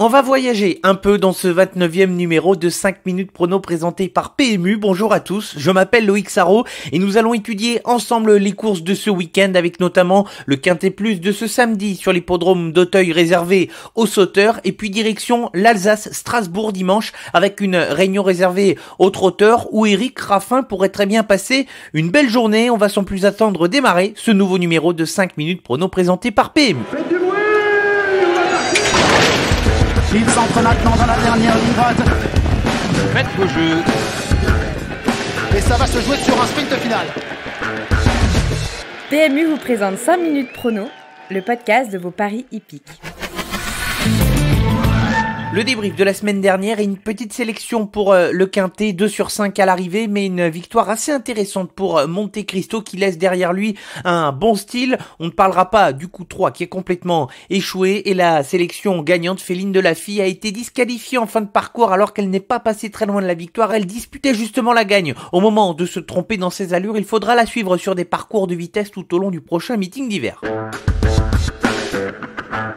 On va voyager un peu dans ce 29e numéro de 5 minutes prono présenté par PMU. Bonjour à tous, je m'appelle Loïc Sarro et nous allons étudier ensemble les courses de ce week-end avec notamment le Quintet Plus de ce samedi sur l'hippodrome d'Auteuil réservé aux sauteurs et puis direction l'Alsace-Strasbourg dimanche avec une réunion réservée aux trotteurs où Eric Raffin pourrait très bien passer une belle journée. On va sans plus attendre démarrer ce nouveau numéro de 5 minutes prono présenté par PMU. Il s'entre maintenant dans la dernière ligne droite. Faites le jeu. Et ça va se jouer sur un sprint final. PMU vous présente 5 minutes prono, le podcast de vos paris hippiques. Le débrief de la semaine dernière et une petite sélection pour euh, le Quintet, 2 sur 5 à l'arrivée, mais une victoire assez intéressante pour euh, Monte Cristo qui laisse derrière lui un bon style. On ne parlera pas du coup 3 qui est complètement échoué et la sélection gagnante, Féline de la Fille, a été disqualifiée en fin de parcours alors qu'elle n'est pas passée très loin de la victoire. Elle disputait justement la gagne. Au moment de se tromper dans ses allures, il faudra la suivre sur des parcours de vitesse tout au long du prochain meeting d'hiver.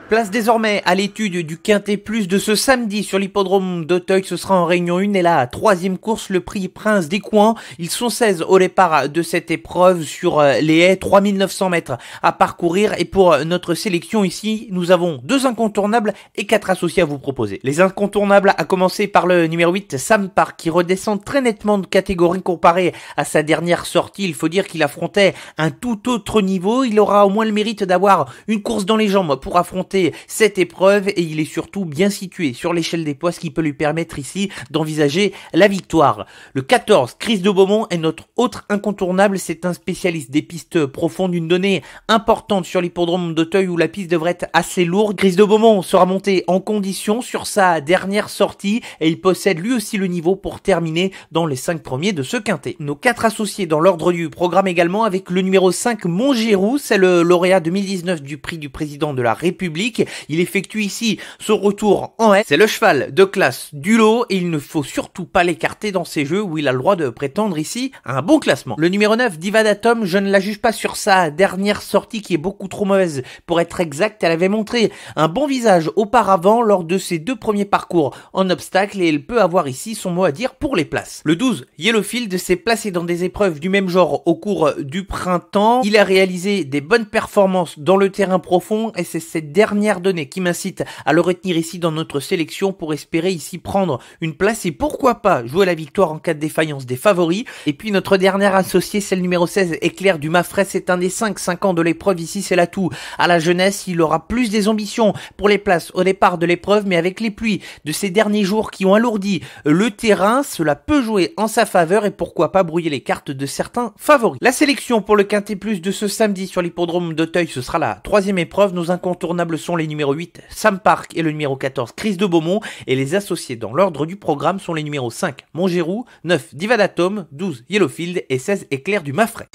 Place désormais à l'étude du Quintet Plus de ce samedi sur l'hippodrome d'Auteuil. Ce sera en Réunion 1 et la troisième course, le prix Prince des Coins. Ils sont 16 au départ de cette épreuve sur euh, les haies, 3900 mètres à parcourir. Et pour euh, notre sélection ici, nous avons deux incontournables et quatre associés à vous proposer. Les incontournables à commencer par le numéro 8, Sam Park, qui redescend très nettement de catégorie comparé à sa dernière sortie. Il faut dire qu'il affrontait un tout autre niveau. Il aura au moins le mérite d'avoir une course dans les jambes pour affronter cette épreuve et il est surtout bien situé sur l'échelle des poids, ce qui peut lui permettre ici d'envisager la victoire. Le 14, Chris de Beaumont est notre autre incontournable, c'est un spécialiste des pistes profondes, une donnée importante sur l'hippodrome d'Auteuil où la piste devrait être assez lourde. Chris de Beaumont sera monté en condition sur sa dernière sortie et il possède lui aussi le niveau pour terminer dans les 5 premiers de ce quintet. Nos quatre associés dans l'ordre du programme également avec le numéro 5 Montgérou, c'est le lauréat 2019 du prix du président de la République il effectue ici son retour en S. C'est le cheval de classe du lot et il ne faut surtout pas l'écarter dans ces jeux où il a le droit de prétendre ici un bon classement. Le numéro 9, Diva je ne la juge pas sur sa dernière sortie qui est beaucoup trop mauvaise. Pour être exact, elle avait montré un bon visage auparavant lors de ses deux premiers parcours en obstacle et elle peut avoir ici son mot à dire pour les places. Le 12, Yellowfield s'est placé dans des épreuves du même genre au cours du printemps. Il a réalisé des bonnes performances dans le terrain profond et c'est cette dernière dernière qui m'incite à le retenir ici dans notre sélection pour espérer ici prendre une place et pourquoi pas jouer la victoire en cas de défaillance des favoris. Et puis notre dernière associée, celle numéro 16, Éclair du mafrais c'est un des 5, 5 ans de l'épreuve ici, c'est l'atout. À la jeunesse, il aura plus des ambitions pour les places au départ de l'épreuve, mais avec les pluies de ces derniers jours qui ont alourdi le terrain, cela peut jouer en sa faveur et pourquoi pas brouiller les cartes de certains favoris. La sélection pour le Quintet Plus de ce samedi sur l'hippodrome d'Auteuil, ce sera la troisième épreuve. Nos incontournables sont les numéros 8 Sam Park et le numéro 14 Chris de Beaumont et les associés dans l'ordre du programme sont les numéros 5 Montgérou, 9 Divadatom, 12 Yellowfield et 16 Éclair du Mafrais.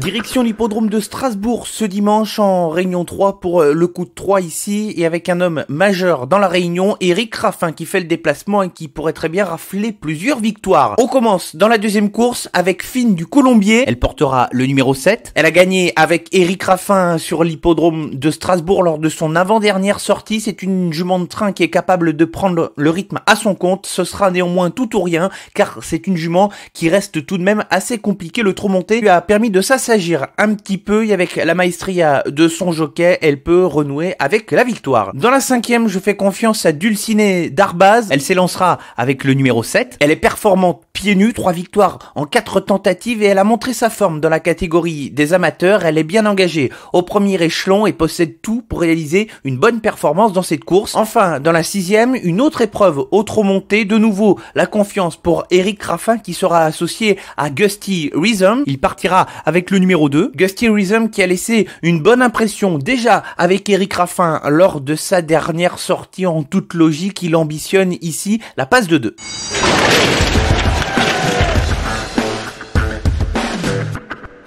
Direction l'hippodrome de Strasbourg ce dimanche en Réunion 3 pour euh, le coup de 3 ici et avec un homme majeur dans la Réunion, Eric Raffin qui fait le déplacement et qui pourrait très bien rafler plusieurs victoires. On commence dans la deuxième course avec Fine du Colombier, elle portera le numéro 7. Elle a gagné avec Eric Raffin sur l'hippodrome de Strasbourg lors de son avant-dernière sortie. C'est une jument de train qui est capable de prendre le rythme à son compte. Ce sera néanmoins tout ou rien car c'est une jument qui reste tout de même assez compliquée. Le trop monté lui a permis de s'asseoir agir un petit peu et avec la maestria de son jockey, elle peut renouer avec la victoire. Dans la cinquième, je fais confiance à dulciné Darbaz. Elle s'élancera avec le numéro 7. Elle est performante pieds nus, trois victoires en quatre tentatives et elle a montré sa forme dans la catégorie des amateurs. Elle est bien engagée au premier échelon et possède tout pour réaliser une bonne performance dans cette course. Enfin, dans la sixième, une autre épreuve, autre montée, de nouveau la confiance pour Eric Raffin qui sera associé à Gusty Rhythm. Il partira avec le numéro 2, Gusty Rhythm qui a laissé une bonne impression déjà avec Eric Raffin lors de sa dernière sortie en toute logique, il ambitionne ici la passe de 2.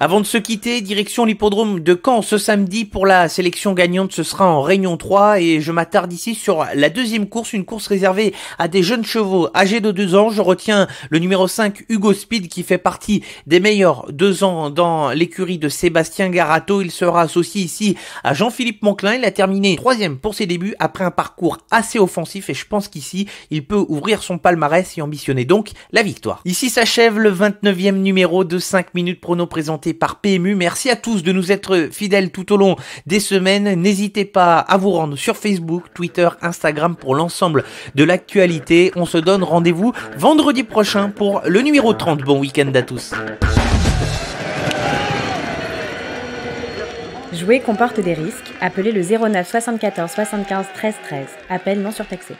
Avant de se quitter, direction l'hippodrome de Caen ce samedi pour la sélection gagnante. Ce sera en Réunion 3 et je m'attarde ici sur la deuxième course, une course réservée à des jeunes chevaux âgés de 2 ans. Je retiens le numéro 5 Hugo Speed qui fait partie des meilleurs 2 ans dans l'écurie de Sébastien Garato. Il sera associé ici à Jean-Philippe Monclin. Il a terminé troisième pour ses débuts après un parcours assez offensif et je pense qu'ici il peut ouvrir son palmarès et ambitionner donc la victoire. Ici s'achève le 29e numéro de 5 minutes prono présenté par PMU. Merci à tous de nous être fidèles tout au long des semaines. N'hésitez pas à vous rendre sur Facebook, Twitter, Instagram pour l'ensemble de l'actualité. On se donne rendez-vous vendredi prochain pour le numéro 30. Bon week-end à tous. Jouer comporte des risques. Appelez le 09 74 75 13 13. Appel non surtaxé.